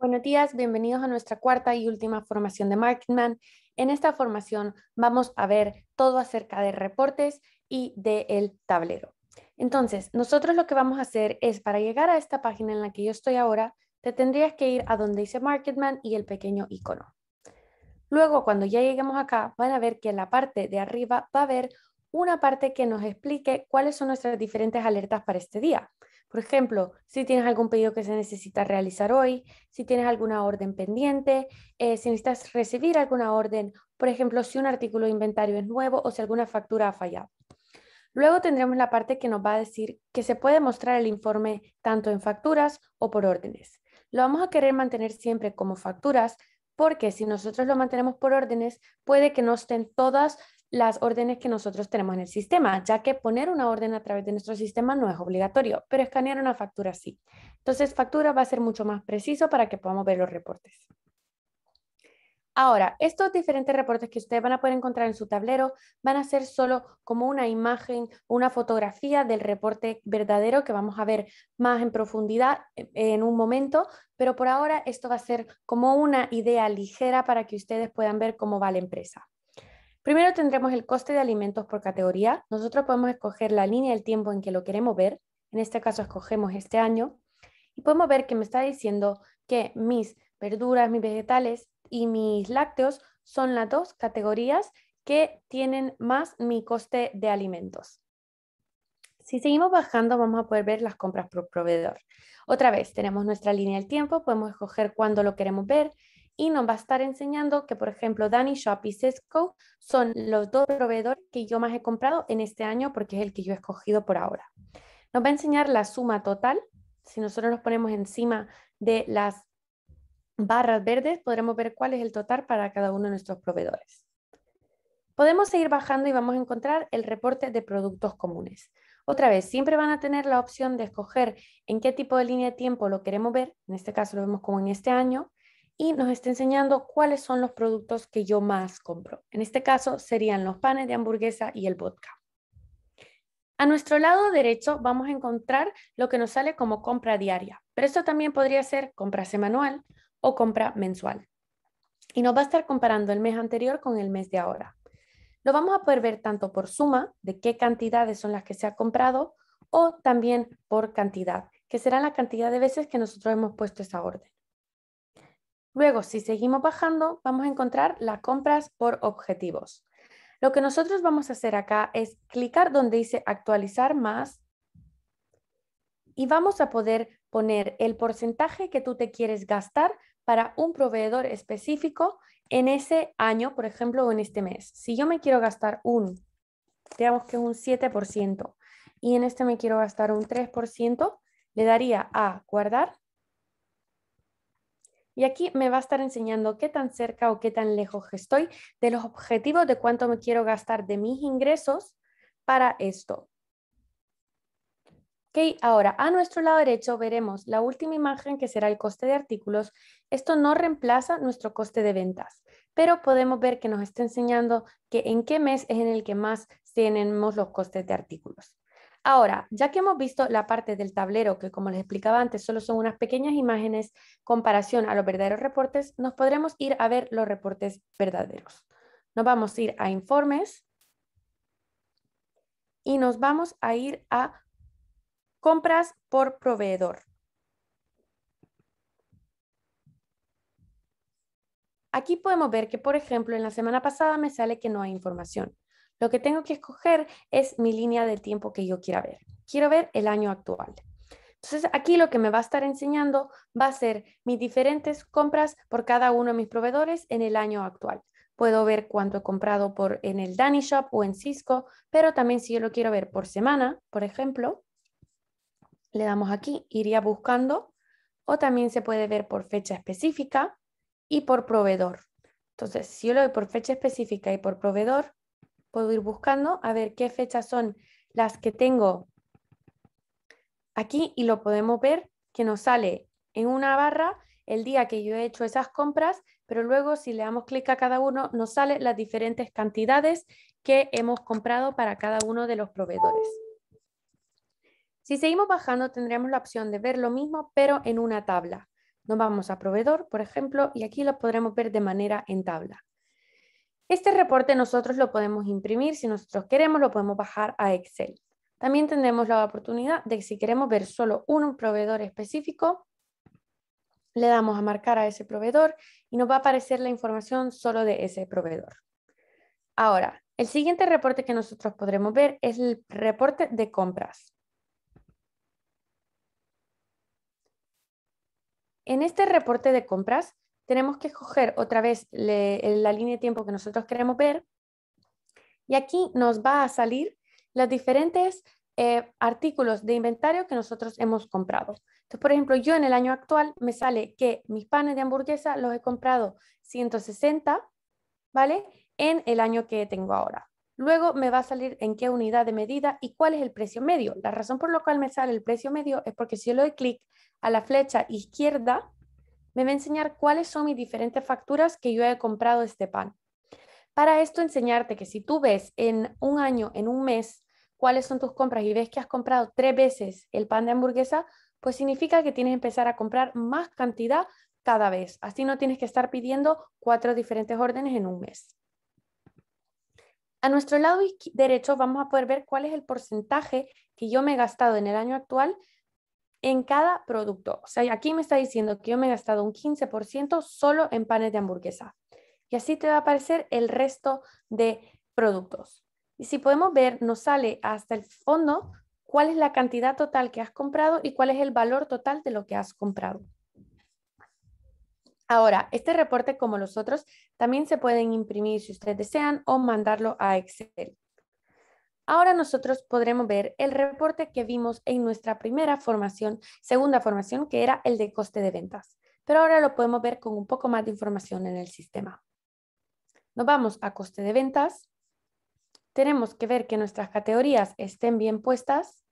Buenos días, bienvenidos a nuestra cuarta y última formación de Marketman. En esta formación vamos a ver todo acerca de reportes y del el tablero. Entonces, nosotros lo que vamos a hacer es para llegar a esta página en la que yo estoy ahora, te tendrías que ir a donde dice Marketman y el pequeño icono. Luego, cuando ya lleguemos acá, van a ver que en la parte de arriba va a haber una parte que nos explique cuáles son nuestras diferentes alertas para este día. Por ejemplo, si tienes algún pedido que se necesita realizar hoy, si tienes alguna orden pendiente, eh, si necesitas recibir alguna orden, por ejemplo, si un artículo de inventario es nuevo o si alguna factura ha fallado. Luego tendremos la parte que nos va a decir que se puede mostrar el informe tanto en facturas o por órdenes. Lo vamos a querer mantener siempre como facturas porque si nosotros lo mantenemos por órdenes, puede que no estén todas las órdenes que nosotros tenemos en el sistema, ya que poner una orden a través de nuestro sistema no es obligatorio, pero escanear una factura sí. Entonces, factura va a ser mucho más preciso para que podamos ver los reportes. Ahora, estos diferentes reportes que ustedes van a poder encontrar en su tablero van a ser solo como una imagen, una fotografía del reporte verdadero que vamos a ver más en profundidad e, en un momento, pero por ahora esto va a ser como una idea ligera para que ustedes puedan ver cómo va la empresa. Primero tendremos el coste de alimentos por categoría. Nosotros podemos escoger la línea del tiempo en que lo queremos ver. En este caso escogemos este año. Y podemos ver que me está diciendo que mis verduras, mis vegetales y mis lácteos son las dos categorías que tienen más mi coste de alimentos. Si seguimos bajando, vamos a poder ver las compras por proveedor. Otra vez, tenemos nuestra línea del tiempo, podemos escoger cuándo lo queremos ver, y nos va a estar enseñando que, por ejemplo, Danny Shop y Cisco son los dos proveedores que yo más he comprado en este año porque es el que yo he escogido por ahora. Nos va a enseñar la suma total. Si nosotros nos ponemos encima de las barras verdes, podremos ver cuál es el total para cada uno de nuestros proveedores. Podemos seguir bajando y vamos a encontrar el reporte de productos comunes. Otra vez, siempre van a tener la opción de escoger en qué tipo de línea de tiempo lo queremos ver, en este caso lo vemos como en este año, y nos está enseñando cuáles son los productos que yo más compro. En este caso serían los panes de hamburguesa y el vodka. A nuestro lado derecho vamos a encontrar lo que nos sale como compra diaria, pero esto también podría ser compra semanal o compra mensual. Y nos va a estar comparando el mes anterior con el mes de ahora. Lo vamos a poder ver tanto por suma, de qué cantidades son las que se ha comprado, o también por cantidad, que será la cantidad de veces que nosotros hemos puesto esa orden. Luego, si seguimos bajando, vamos a encontrar las compras por objetivos. Lo que nosotros vamos a hacer acá es clicar donde dice actualizar más y vamos a poder poner el porcentaje que tú te quieres gastar para un proveedor específico en ese año, por ejemplo, o en este mes. Si yo me quiero gastar un, digamos que un 7%, y en este me quiero gastar un 3%, le daría a guardar y aquí me va a estar enseñando qué tan cerca o qué tan lejos estoy de los objetivos de cuánto me quiero gastar de mis ingresos para esto. Ok, ahora a nuestro lado derecho veremos la última imagen que será el coste de artículos. Esto no reemplaza nuestro coste de ventas, pero podemos ver que nos está enseñando que en qué mes es en el que más tenemos los costes de artículos. Ahora, ya que hemos visto la parte del tablero, que como les explicaba antes, solo son unas pequeñas imágenes comparación a los verdaderos reportes, nos podremos ir a ver los reportes verdaderos. Nos vamos a ir a informes y nos vamos a ir a compras por proveedor. Aquí podemos ver que, por ejemplo, en la semana pasada me sale que no hay información. Lo que tengo que escoger es mi línea de tiempo que yo quiera ver. Quiero ver el año actual. Entonces, aquí lo que me va a estar enseñando va a ser mis diferentes compras por cada uno de mis proveedores en el año actual. Puedo ver cuánto he comprado por, en el Danny Shop o en Cisco, pero también si yo lo quiero ver por semana, por ejemplo, le damos aquí, iría buscando, o también se puede ver por fecha específica y por proveedor. Entonces, si yo lo doy por fecha específica y por proveedor, puedo ir buscando a ver qué fechas son las que tengo aquí y lo podemos ver que nos sale en una barra el día que yo he hecho esas compras, pero luego si le damos clic a cada uno nos sale las diferentes cantidades que hemos comprado para cada uno de los proveedores. Si seguimos bajando tendremos la opción de ver lo mismo pero en una tabla. Nos vamos a proveedor, por ejemplo, y aquí lo podremos ver de manera en tabla. Este reporte nosotros lo podemos imprimir, si nosotros queremos lo podemos bajar a Excel. También tendremos la oportunidad de que si queremos ver solo un proveedor específico, le damos a marcar a ese proveedor y nos va a aparecer la información solo de ese proveedor. Ahora, el siguiente reporte que nosotros podremos ver es el reporte de compras. En este reporte de compras tenemos que escoger otra vez la línea de tiempo que nosotros queremos ver. Y aquí nos va a salir los diferentes eh, artículos de inventario que nosotros hemos comprado. Entonces, por ejemplo, yo en el año actual me sale que mis panes de hamburguesa los he comprado 160, ¿vale? En el año que tengo ahora. Luego me va a salir en qué unidad de medida y cuál es el precio medio. La razón por la cual me sale el precio medio es porque si yo le doy clic a la flecha izquierda, me va a enseñar cuáles son mis diferentes facturas que yo he comprado este pan. Para esto enseñarte que si tú ves en un año, en un mes, cuáles son tus compras y ves que has comprado tres veces el pan de hamburguesa, pues significa que tienes que empezar a comprar más cantidad cada vez. Así no tienes que estar pidiendo cuatro diferentes órdenes en un mes. A nuestro lado derecho vamos a poder ver cuál es el porcentaje que yo me he gastado en el año actual en cada producto. O sea, aquí me está diciendo que yo me he gastado un 15% solo en panes de hamburguesa. Y así te va a aparecer el resto de productos. Y si podemos ver, nos sale hasta el fondo cuál es la cantidad total que has comprado y cuál es el valor total de lo que has comprado. Ahora, este reporte como los otros también se pueden imprimir si ustedes desean o mandarlo a Excel. Ahora nosotros podremos ver el reporte que vimos en nuestra primera formación, segunda formación, que era el de coste de ventas. Pero ahora lo podemos ver con un poco más de información en el sistema. Nos vamos a coste de ventas. Tenemos que ver que nuestras categorías estén bien puestas.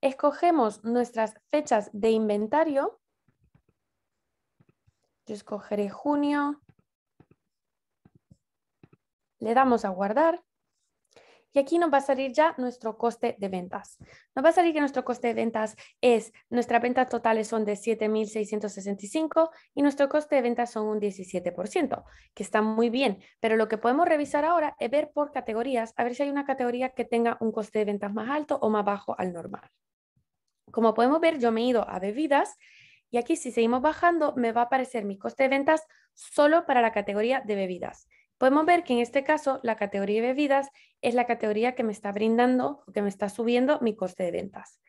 Escogemos nuestras fechas de inventario. Yo escogeré junio, le damos a guardar y aquí nos va a salir ya nuestro coste de ventas. Nos va a salir que nuestro coste de ventas es, nuestras ventas totales son de 7.665 y nuestro coste de ventas son un 17%, que está muy bien. Pero lo que podemos revisar ahora es ver por categorías, a ver si hay una categoría que tenga un coste de ventas más alto o más bajo al normal. Como podemos ver, yo me he ido a bebidas y aquí si seguimos bajando me va a aparecer mi coste de ventas solo para la categoría de bebidas podemos ver que en este caso la categoría de bebidas es la categoría que me está brindando o que me está subiendo mi coste de ventas.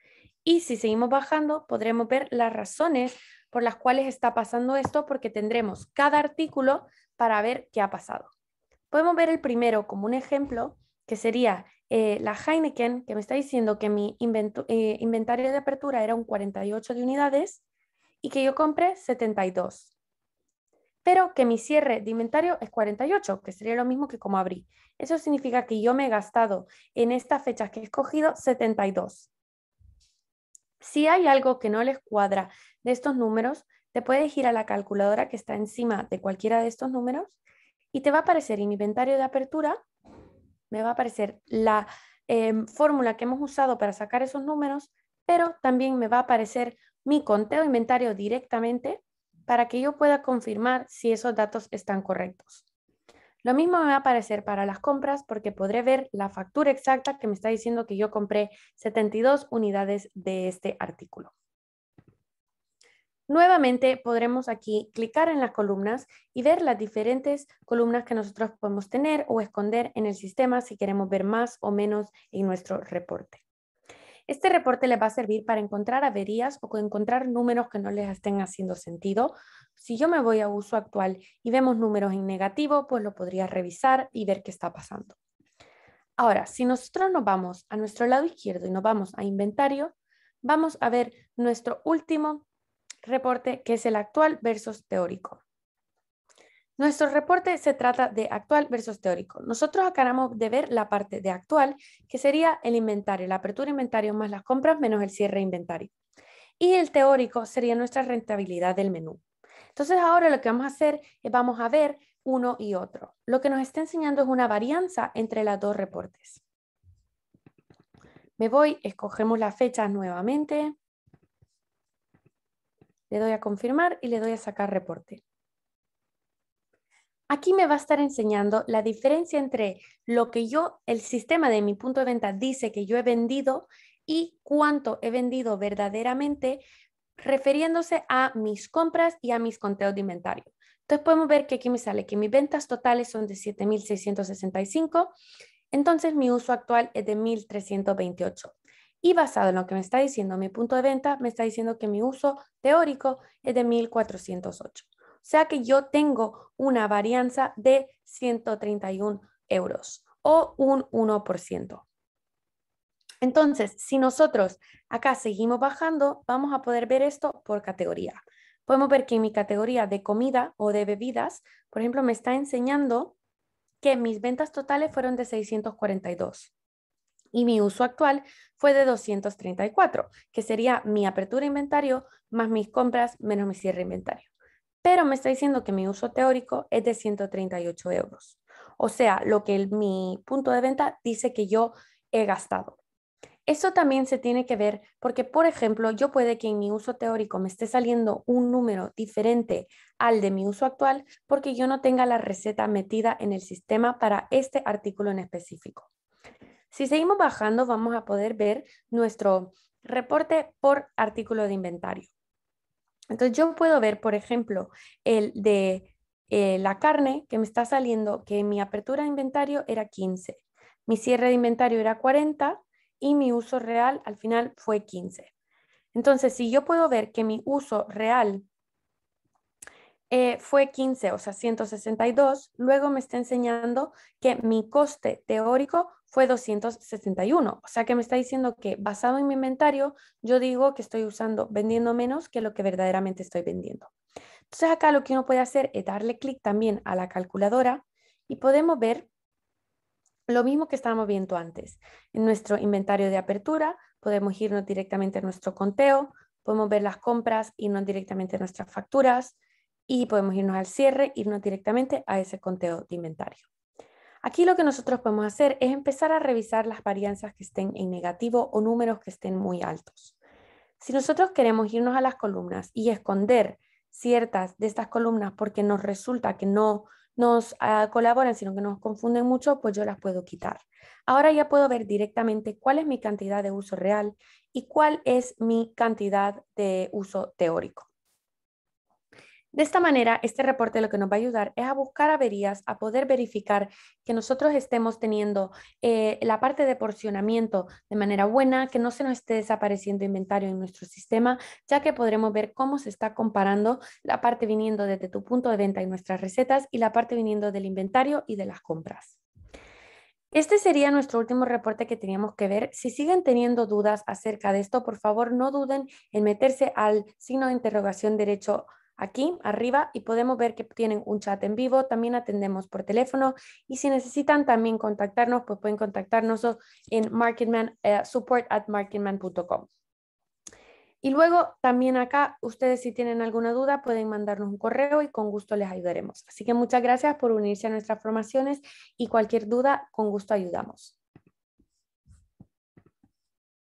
Y si seguimos bajando, podremos ver las razones por las cuales está pasando esto, porque tendremos cada artículo para ver qué ha pasado. Podemos ver el primero como un ejemplo, que sería eh, la Heineken, que me está diciendo que mi eh, inventario de apertura era un 48 de unidades y que yo compré 72 pero que mi cierre de inventario es 48, que sería lo mismo que como abrí. Eso significa que yo me he gastado en estas fechas que he escogido 72. Si hay algo que no les cuadra de estos números, te puedes ir a la calculadora que está encima de cualquiera de estos números y te va a aparecer en inventario de apertura, me va a aparecer la em, fórmula que hemos usado para sacar esos números, pero también me va a aparecer mi conteo inventario directamente para que yo pueda confirmar si esos datos están correctos. Lo mismo me va a aparecer para las compras porque podré ver la factura exacta que me está diciendo que yo compré 72 unidades de este artículo. Nuevamente podremos aquí clicar en las columnas y ver las diferentes columnas que nosotros podemos tener o esconder en el sistema si queremos ver más o menos en nuestro reporte. Este reporte les va a servir para encontrar averías o encontrar números que no les estén haciendo sentido. Si yo me voy a uso actual y vemos números en negativo, pues lo podría revisar y ver qué está pasando. Ahora, si nosotros nos vamos a nuestro lado izquierdo y nos vamos a inventario, vamos a ver nuestro último reporte, que es el actual versus teórico. Nuestro reporte se trata de actual versus teórico. Nosotros acabamos de ver la parte de actual, que sería el inventario, la apertura de inventario más las compras menos el cierre de inventario. Y el teórico sería nuestra rentabilidad del menú. Entonces ahora lo que vamos a hacer es vamos a ver uno y otro. Lo que nos está enseñando es una varianza entre los dos reportes. Me voy, escogemos la fecha nuevamente. Le doy a confirmar y le doy a sacar reporte. Aquí me va a estar enseñando la diferencia entre lo que yo, el sistema de mi punto de venta dice que yo he vendido y cuánto he vendido verdaderamente refiriéndose a mis compras y a mis conteos de inventario. Entonces podemos ver que aquí me sale que mis ventas totales son de 7.665, entonces mi uso actual es de 1.328. Y basado en lo que me está diciendo mi punto de venta, me está diciendo que mi uso teórico es de 1.408. O sea que yo tengo una varianza de 131 euros o un 1%. Entonces, si nosotros acá seguimos bajando, vamos a poder ver esto por categoría. Podemos ver que en mi categoría de comida o de bebidas, por ejemplo, me está enseñando que mis ventas totales fueron de 642 y mi uso actual fue de 234, que sería mi apertura inventario más mis compras menos mi cierre de inventario pero me está diciendo que mi uso teórico es de 138 euros. O sea, lo que mi punto de venta dice que yo he gastado. Eso también se tiene que ver porque, por ejemplo, yo puede que en mi uso teórico me esté saliendo un número diferente al de mi uso actual porque yo no tenga la receta metida en el sistema para este artículo en específico. Si seguimos bajando, vamos a poder ver nuestro reporte por artículo de inventario. Entonces yo puedo ver, por ejemplo, el de eh, la carne que me está saliendo, que mi apertura de inventario era 15, mi cierre de inventario era 40 y mi uso real al final fue 15. Entonces, si yo puedo ver que mi uso real eh, fue 15, o sea, 162, luego me está enseñando que mi coste teórico fue 261. O sea que me está diciendo que basado en mi inventario, yo digo que estoy usando, vendiendo menos que lo que verdaderamente estoy vendiendo. Entonces acá lo que uno puede hacer es darle clic también a la calculadora y podemos ver lo mismo que estábamos viendo antes. En nuestro inventario de apertura podemos irnos directamente a nuestro conteo, podemos ver las compras, irnos directamente a nuestras facturas y podemos irnos al cierre, irnos directamente a ese conteo de inventario. Aquí lo que nosotros podemos hacer es empezar a revisar las varianzas que estén en negativo o números que estén muy altos. Si nosotros queremos irnos a las columnas y esconder ciertas de estas columnas porque nos resulta que no nos ah, colaboran, sino que nos confunden mucho, pues yo las puedo quitar. Ahora ya puedo ver directamente cuál es mi cantidad de uso real y cuál es mi cantidad de uso teórico. De esta manera, este reporte lo que nos va a ayudar es a buscar averías, a poder verificar que nosotros estemos teniendo eh, la parte de porcionamiento de manera buena, que no se nos esté desapareciendo inventario en nuestro sistema, ya que podremos ver cómo se está comparando la parte viniendo desde tu punto de venta y nuestras recetas y la parte viniendo del inventario y de las compras. Este sería nuestro último reporte que teníamos que ver. Si siguen teniendo dudas acerca de esto, por favor no duden en meterse al signo de interrogación derecho aquí arriba y podemos ver que tienen un chat en vivo, también atendemos por teléfono y si necesitan también contactarnos, pues pueden contactarnos en marketman, eh, support at Y luego también acá, ustedes si tienen alguna duda pueden mandarnos un correo y con gusto les ayudaremos. Así que muchas gracias por unirse a nuestras formaciones y cualquier duda, con gusto ayudamos.